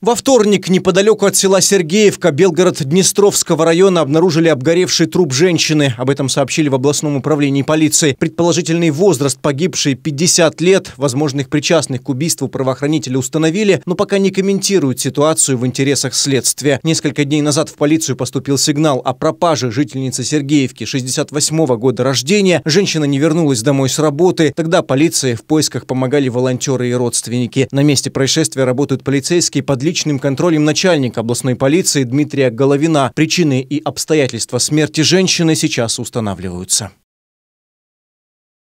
Во вторник неподалеку от села Сергеевка Белгород-Днестровского района обнаружили обгоревший труп женщины. Об этом сообщили в областном управлении полиции. Предположительный возраст погибшей 50 лет. Возможных причастных к убийству правоохранители установили, но пока не комментируют ситуацию в интересах следствия. Несколько дней назад в полицию поступил сигнал о пропаже жительницы Сергеевки 68-го года рождения. Женщина не вернулась домой с работы. Тогда полиции в поисках помогали волонтеры и родственники. На месте происшествия работают полицейские под личным контролем начальника областной полиции Дмитрия Головина. Причины и обстоятельства смерти женщины сейчас устанавливаются.